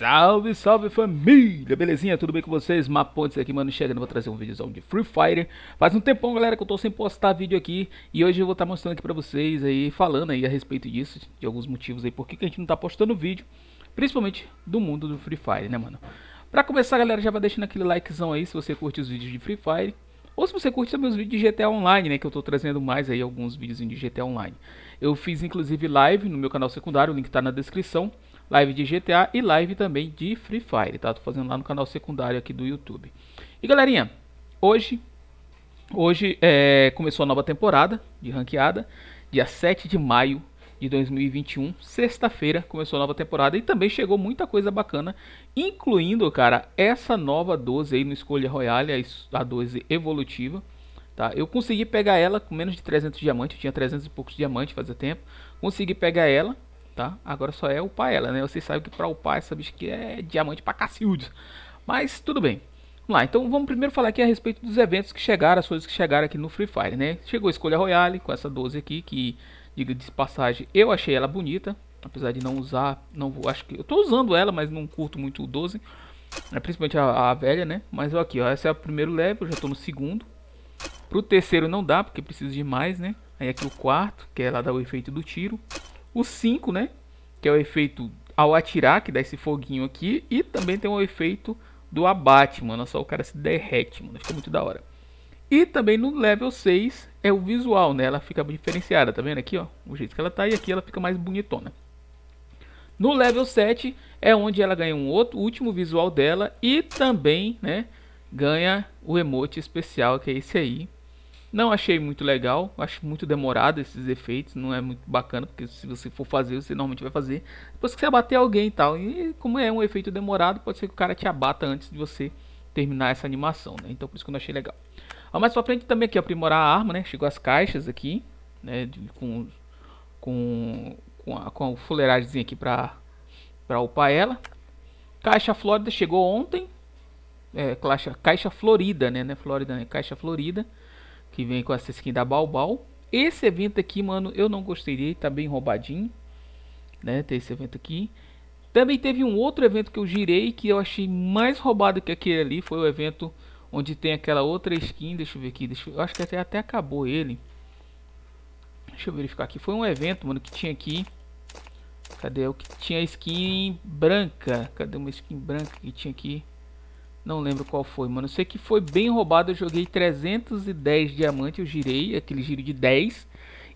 Salve, salve família! Belezinha? Tudo bem com vocês? Mapontes aqui, mano, chegando vou trazer um vídeozão de Free Fire. Faz um tempão, galera, que eu tô sem postar vídeo aqui. E hoje eu vou estar tá mostrando aqui pra vocês aí, falando aí a respeito disso, de alguns motivos aí, por que a gente não tá postando vídeo. Principalmente do mundo do Free Fire, né, mano? Pra começar, galera, já vai deixando aquele likezão aí, se você curte os vídeos de Free Fire. Ou se você curte também os vídeos de GTA Online, né? Que eu tô trazendo mais aí alguns vídeos de GTA Online. Eu fiz, inclusive, live no meu canal secundário, o link tá na descrição live de GTA e live também de Free Fire, tá? Tô fazendo lá no canal secundário aqui do YouTube. E galerinha, hoje, hoje é, começou a nova temporada de ranqueada, dia 7 de maio de 2021, sexta-feira começou a nova temporada e também chegou muita coisa bacana, incluindo, cara, essa nova 12 aí no Escolha Royale, a 12 evolutiva. Tá? Eu consegui pegar ela com menos de 300 diamantes, eu tinha 300 e poucos diamantes fazia tempo. Consegui pegar ela, tá? Agora só é upar ela, né? Vocês sabem que para upar essa bicha aqui é diamante pra cacildes. Mas tudo bem. Vamos lá, então vamos primeiro falar aqui a respeito dos eventos que chegaram, as coisas que chegaram aqui no Free Fire, né? Chegou a escolha Royale com essa 12 aqui, que, diga de passagem, eu achei ela bonita. Apesar de não usar, não vou, acho que... Eu tô usando ela, mas não curto muito o 12. Né? Principalmente a, a, velha, né? Mas aqui, ó, esse é o primeiro level, eu já tô no segundo. Pro terceiro não dá, porque preciso de mais, né? Aí aqui o quarto, que é lá dá o efeito do tiro o 5, né? Que é o efeito ao atirar, que dá esse foguinho aqui. E também tem o efeito do abate, mano. Só o cara se derrete, mano. Fica muito da hora. E também no level 6 é o visual, né? Ela fica diferenciada, tá vendo aqui, ó? O jeito que ela tá e aqui ela fica mais bonitona. No level 7 é onde ela ganha um outro último visual dela e também, né, ganha o emote especial, que é esse aí, não achei muito legal, acho muito demorado esses efeitos, não é muito bacana, porque se você for fazer, você normalmente vai fazer depois que você abater alguém e tal. E como é um efeito demorado, pode ser que o cara te abata antes de você terminar essa animação, né? Então por isso que eu não achei legal. Ah, mais pra frente também aqui, aprimorar a arma, né? Chegou as caixas aqui, né? com, com, com, a, com a aqui pra, pra upar ela. Caixa Flórida chegou ontem, é, caixa, caixa Florida, né? É né? Flórida, Caixa Florida que vem com essa skin da Balbal. Esse evento aqui, mano, eu não gostei tá bem roubadinho, né? Tem esse evento aqui. Também teve um outro evento que eu girei que eu achei mais roubado que aquele ali, foi o evento onde tem aquela outra skin, deixa eu ver aqui, deixa eu, eu acho que até, até acabou ele. Deixa eu verificar aqui, foi um evento, mano, que tinha aqui, cadê o que tinha skin branca, cadê uma skin branca que tinha aqui? Não lembro qual foi, mano. Eu sei que foi bem roubado. Eu joguei 310 diamantes, eu girei aquele giro de 10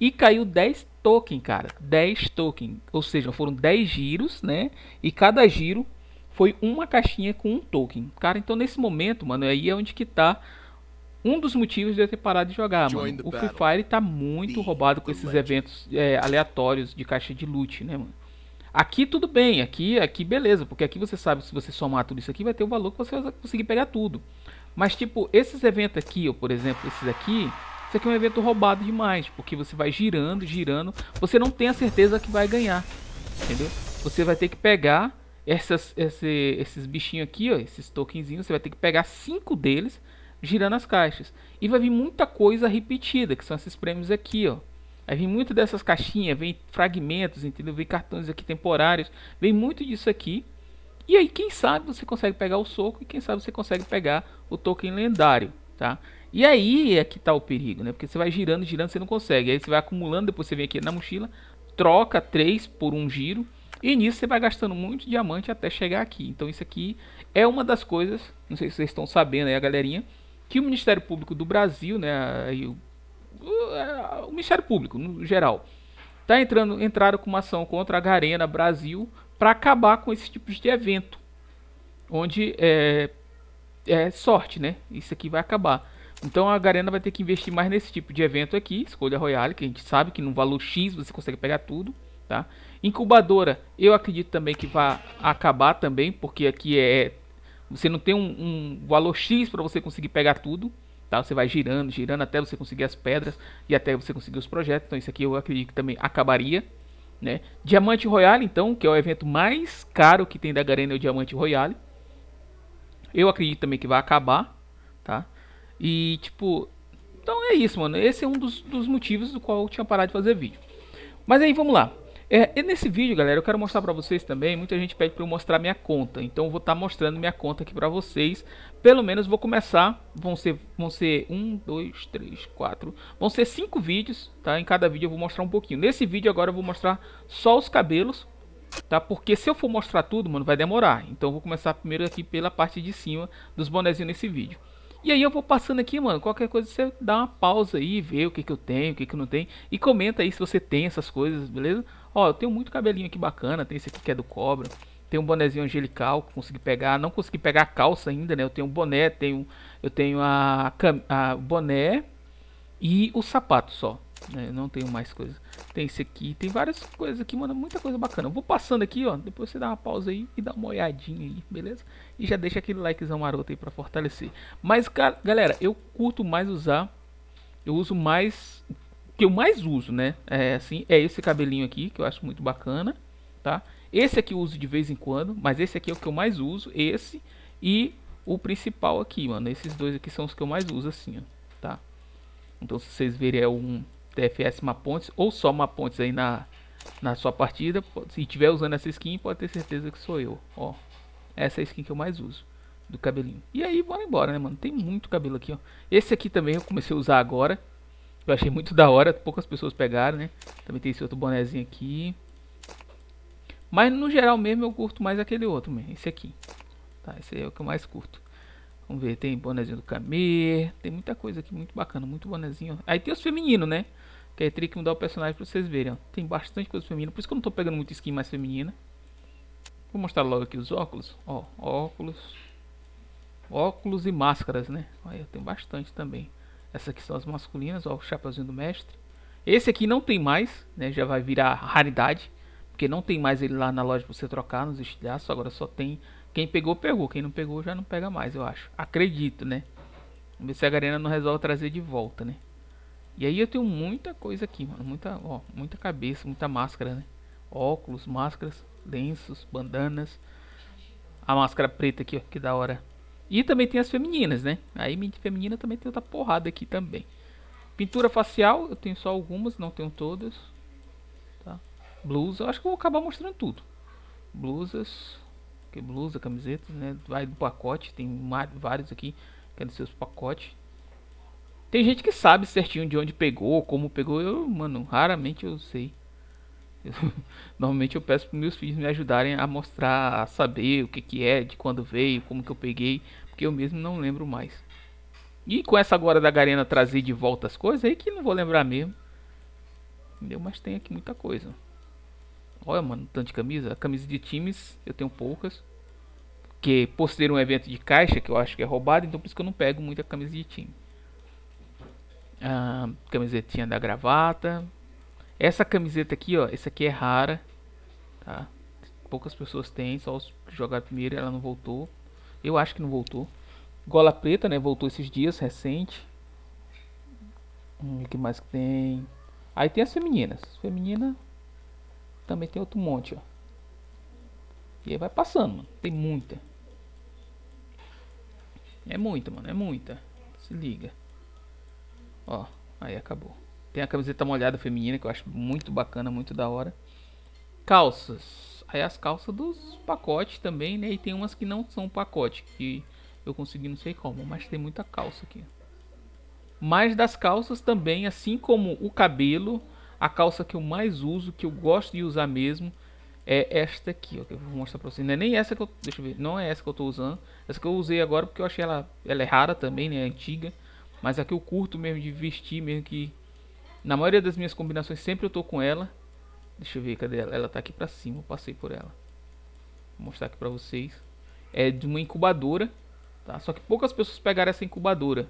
e caiu 10 token, cara. 10 token, ou seja, foram 10 giros, né? E cada giro foi uma caixinha com um token. Cara, então nesse momento, mano, aí é onde que tá um dos motivos de eu ter parado de jogar, mano. O Free Fire tá muito roubado com esses eventos é, aleatórios de caixa de loot, né, mano? Aqui tudo bem, aqui, aqui beleza, porque aqui você sabe que se você somar tudo isso aqui vai ter o um valor que você vai conseguir pegar tudo. Mas tipo, esses eventos aqui, ou por exemplo, esses aqui, isso aqui é um evento roubado demais, porque você vai girando, girando, você não tem a certeza que vai ganhar, entendeu? Você vai ter que pegar essas, esse, esses bichinhos aqui, ó, esses tokenzinhos, você vai ter que pegar cinco deles girando as caixas. E vai vir muita coisa repetida, que são esses prêmios aqui, ó. Aí vem muito dessas caixinhas, vem fragmentos, entendeu? Vem cartões aqui temporários, vem muito disso aqui. E aí, quem sabe você consegue pegar o soco e quem sabe você consegue pegar o token lendário, tá? E aí é que tá o perigo, né? Porque você vai girando, girando, você não consegue. Aí você vai acumulando, depois você vem aqui na mochila, troca 3 por um giro. E nisso você vai gastando muito diamante até chegar aqui. Então isso aqui é uma das coisas, não sei se vocês estão sabendo aí a galerinha, que o Ministério Público do Brasil, né, Ministério Público, no geral, tá entrando, entraram com uma ação contra a Garena Brasil para acabar com esses tipos de evento, onde é, é sorte, né? Isso aqui vai acabar. Então a Garena vai ter que investir mais nesse tipo de evento aqui, escolha Royale, que a gente sabe que no valor X você consegue pegar tudo, tá? Incubadora, eu acredito também que vai acabar também, porque aqui é você não tem um, um valor X para você conseguir pegar tudo. Tá? Você vai girando, girando até você conseguir as pedras e até você conseguir os projetos. Então isso aqui eu acredito que também acabaria. Né? Diamante Royale, então, que é o evento mais caro que tem da Garena, é o Diamante Royale. Eu acredito também que vai acabar, tá? E, tipo... Então é isso, mano. Esse é um dos, dos motivos do qual eu tinha parado de fazer vídeo. Mas aí, vamos lá. É, e nesse vídeo, galera, eu quero mostrar para vocês também, muita gente pede para eu mostrar minha conta, então eu vou estar tá mostrando minha conta aqui para vocês, pelo menos vou começar, vão ser, vão ser um, dois, três, quatro, vão ser cinco vídeos, tá? Em cada vídeo eu vou mostrar um pouquinho. Nesse vídeo agora eu vou mostrar só os cabelos, tá? Porque se eu for mostrar tudo, mano, vai demorar. Então eu vou começar primeiro aqui pela parte de cima dos bonezinhos nesse vídeo. E aí eu vou passando aqui, mano, qualquer coisa você dá uma pausa aí, vê o que que eu tenho, o que que eu não tenho e comenta aí se você tem essas coisas, beleza? Ó, eu tenho muito cabelinho aqui bacana, tem esse aqui que é do cobra. Tem um bonézinho angelical que consegui pegar. Não consegui pegar a calça ainda, né? Eu tenho um boné, tenho, eu tenho a, a boné e o sapato só. Né? não tenho mais coisa. Tem esse aqui, tem várias coisas aqui, mano. Muita coisa bacana. Eu vou passando aqui, ó. Depois você dá uma pausa aí e dá uma olhadinha aí, beleza? E já deixa aquele likezão maroto aí pra fortalecer. Mas, cara, galera, eu curto mais usar. Eu uso mais que eu mais uso, né? É assim, é esse cabelinho aqui que eu acho muito bacana, tá? Esse aqui eu uso de vez em quando, mas esse aqui é o que eu mais uso, esse e o principal aqui, mano. Esses dois aqui são os que eu mais uso assim, ó, tá? Então se vocês verem é um TFS Mapontes ou só Mapontes aí na na sua partida, se tiver usando essa skin, pode ter certeza que sou eu, ó. Essa é a skin que eu mais uso do cabelinho. E aí, bora embora, né, mano? Tem muito cabelo aqui, ó. Esse aqui também eu comecei a usar agora, eu achei muito da hora, poucas pessoas pegaram, né? Também tem esse outro bonezinho aqui. Mas no geral mesmo eu curto mais aquele outro, mesmo, esse aqui. Tá, esse é o que eu mais curto. Vamos ver, tem bonezinho do Kame, tem muita coisa aqui muito bacana, muito bonezinho. Aí tem os femininos, né? Que aí teria que mudar o personagem pra vocês verem, ó. Tem bastante coisa feminina, por isso que eu não tô pegando muito skin mais feminina. Vou mostrar logo aqui os óculos, ó, óculos. Óculos e máscaras, né? Aí eu tenho bastante também. Essas aqui são as masculinas, ó, o chapeuzinho do mestre. Esse aqui não tem mais, né? Já vai virar raridade, porque não tem mais ele lá na loja para você trocar nos estilhaços. Agora só tem quem pegou pegou, quem não pegou já não pega mais, eu acho. Acredito, né? Vamos ver se a Garena não resolve trazer de volta, né? E aí eu tenho muita coisa aqui, mano, muita, ó, muita cabeça, muita máscara, né? Óculos, máscaras, lenços, bandanas. A máscara preta aqui, ó, que da hora. E também tem as femininas, né? Aí mente feminina também tem outra porrada aqui também. Pintura facial, eu tenho só algumas, não tenho todas. Tá? Blusa, acho que eu vou acabar mostrando tudo. Blusas, que blusa, camisetas, né? Vai do pacote, tem vários aqui, que é dos seus pacotes. Tem gente que sabe certinho de onde pegou, como pegou. Eu, mano, raramente eu sei. Normalmente eu peço para meus filhos me ajudarem a mostrar, a saber o que, que é, de quando veio, como que eu peguei, porque eu mesmo não lembro mais. E com essa agora da Garena trazer de volta as coisas, aí que não vou lembrar mesmo. Entendeu? Mas tem aqui muita coisa. Olha, mano, tanto de camisa. Camisa de times, eu tenho poucas. Porque por ser um evento de caixa, que eu acho que é roubado, então por isso que eu não pego muita camisa de time. Ah, camisetinha da gravata, essa camiseta aqui, ó, essa aqui é rara, tá? Poucas pessoas têm, só os que jogaram primeiro, ela não voltou. Eu acho que não voltou. Gola preta, né, voltou esses dias, recente. Hum, que mais que tem? Aí tem as femininas. Feminina também tem outro monte, ó. E aí vai passando, mano. Tem muita. É muita, mano. É muita. Se liga. Ó, aí acabou. Tem a camiseta molhada feminina que eu acho muito bacana, muito da hora. Calças. Aí as calças dos pacotes também, né? E tem umas que não são pacote, que eu consegui não sei como, mas tem muita calça aqui. Mas das calças também, assim como o cabelo, a calça que eu mais uso, que eu gosto de usar mesmo, é esta aqui, ó, que eu vou mostrar pra vocês. Não é nem essa que eu, deixa eu ver, não é essa que eu tô usando. Essa que eu usei agora porque eu achei ela, ela é rara também, né, é antiga. Mas aqui eu curto mesmo de vestir, mesmo que na maioria das minhas combinações sempre eu tô com ela. Deixa eu ver, cadê ela? Ela tá aqui pra cima, eu passei por ela. Vou mostrar aqui pra vocês. É de uma incubadora, tá? Só que poucas pessoas pegaram essa incubadora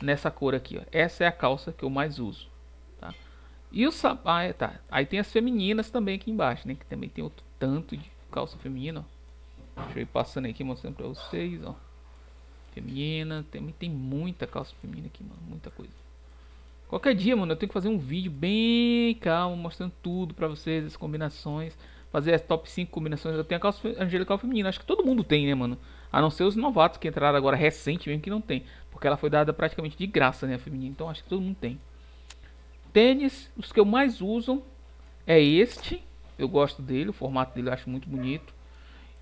nessa cor aqui, ó. Essa é a calça que eu mais uso, tá? E o sapato, ah, é, tá. Aí tem as femininas também aqui embaixo, né? Que também tem outro tanto de calça feminina, ó. Deixa eu ir passando aqui, mostrando pra vocês, ó. Feminina, também tem muita calça feminina aqui, mano. Muita coisa. Qualquer dia, mano, eu tenho que fazer um vídeo bem calmo, mostrando tudo pra vocês, as combinações. Fazer as top 5 combinações. Eu tenho a calça angelical feminina, acho que todo mundo tem, né, mano? A não ser os novatos que entraram agora recente mesmo, que não tem. Porque ela foi dada praticamente de graça, né, a feminina. Então acho que todo mundo tem. Tênis, os que eu mais uso é este. Eu gosto dele, o formato dele eu acho muito bonito.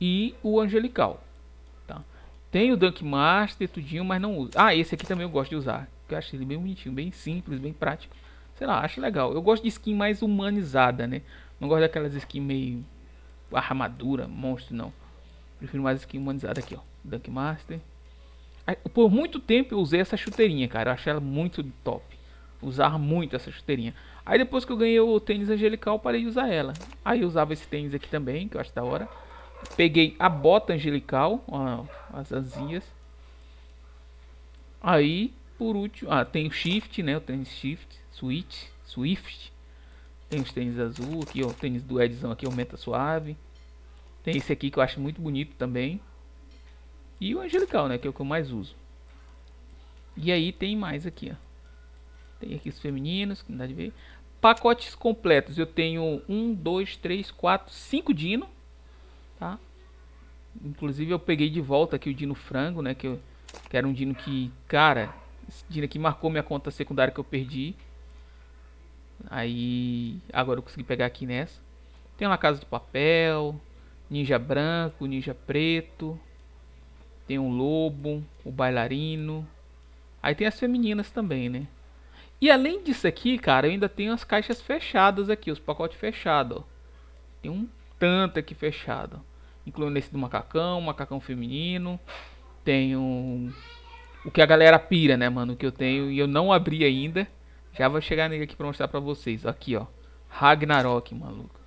E o angelical. Tá? Tem o Dunk Master, tudinho, mas não uso. Ah, esse aqui também eu gosto de usar porque eu acho ele bem bonitinho, bem simples, bem prático. Sei lá, acho legal. Eu gosto de skin mais humanizada, né? Não gosto daquelas skins meio armadura, monstro, não. Prefiro mais skin humanizada aqui, ó. Dunk Master. Por muito tempo eu usei essa chuteirinha, cara. Eu achei ela muito top. Usar muito essa chuteirinha. Aí depois que eu ganhei o tênis angelical, parei de usar ela. Aí eu usava esse tênis aqui também, que eu acho da hora. Peguei a bota angelical, ó, as asinhas. Aí por último, ah, tem o Shift, né? O tênis Shift, Switch, Swift. Tem os tênis azul aqui, ó, o tênis do Edson aqui, aumenta suave. Tem esse aqui que eu acho muito bonito também. E o angelical, né, que é o que eu mais uso. E aí tem mais aqui, ó. Tem aqui os femininos, que não dá de ver. Pacotes completos, eu tenho um dois três quatro cinco Dino, tá? Inclusive eu peguei de volta aqui o Dino Frango, né, que, eu, que era um Dino que, cara, Dina que marcou minha conta secundária que eu perdi. Aí agora eu consegui pegar aqui nessa. Tem uma Casa de Papel, Ninja Branco, Ninja Preto. Tem um Lobo, o Bailarino. Aí tem as femininas também, né? E além disso aqui, cara, eu ainda tenho as caixas fechadas aqui, os pacotes fechados, ó. Tem um tanto aqui fechado. Incluindo esse do macacão, macacão feminino. Tem um o que a galera pira, né, mano? Que eu tenho e eu não abri ainda. Já vou chegar nele aqui pra mostrar pra vocês. Aqui, ó. Ragnarok, maluco.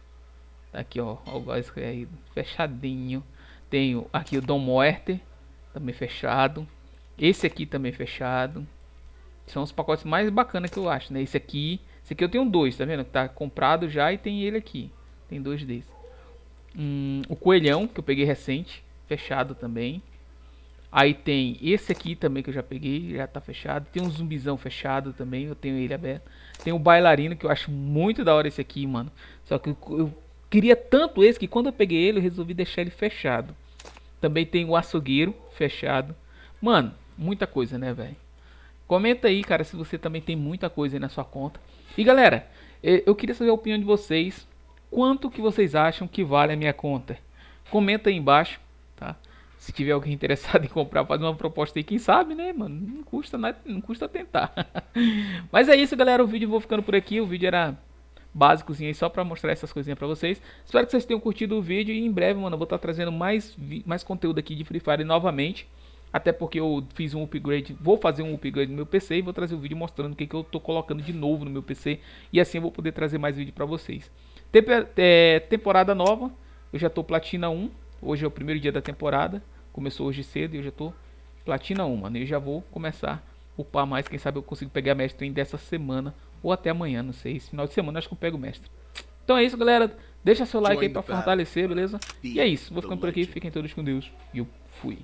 Aqui, ó. Ó o gás é aí. Fechadinho. Tenho aqui o Dom Muerte. Também fechado. Esse aqui também fechado. São os pacotes mais bacanas que eu acho, né? Esse aqui. Esse aqui eu tenho dois, tá vendo? Tá comprado já e tem ele aqui. Tem dois desses. Hum, o Coelhão, que eu peguei recente. Fechado também. Aí tem esse aqui também que eu já peguei, já tá fechado. Tem um zumbizão fechado também, eu tenho ele aberto. Tem o bailarino que eu acho muito da hora esse aqui, mano. Só que eu, eu queria tanto esse que quando eu peguei ele, eu resolvi deixar ele fechado. Também tem o açougueiro fechado. Mano, muita coisa, né, velho? Comenta aí, cara, se você também tem muita coisa aí na sua conta. E galera, eu queria saber a opinião de vocês. Quanto que vocês acham que vale a minha conta? Comenta aí embaixo, tá? se tiver alguém interessado em comprar, fazer uma proposta aí, quem sabe, né, mano? Não custa, não custa tentar. Mas é isso, galera. O vídeo vou ficando por aqui. O vídeo era básicozinho aí só para mostrar essas coisinhas para vocês. Espero que vocês tenham curtido o vídeo e em breve, mano, eu vou estar tá trazendo mais, mais conteúdo aqui de Free Fire novamente. Até porque eu fiz um upgrade, vou fazer um upgrade no meu PC e vou trazer o um vídeo mostrando o que, que eu tô colocando de novo no meu PC. E assim eu vou poder trazer mais vídeo para vocês. é, temporada nova, eu já tô platina 1, hoje é o primeiro dia da temporada. Começou hoje cedo e eu já estou platina 1, mano. Né? Eu já vou começar a upar mais. Quem sabe eu consigo pegar mestre em dessa semana ou até amanhã, não sei. Esse final de semana acho que eu pego mestre. Então é isso, galera. Deixa seu like aí para fortalecer, beleza? E é isso. Vou ficando por aqui. Fiquem todos com Deus. E eu fui.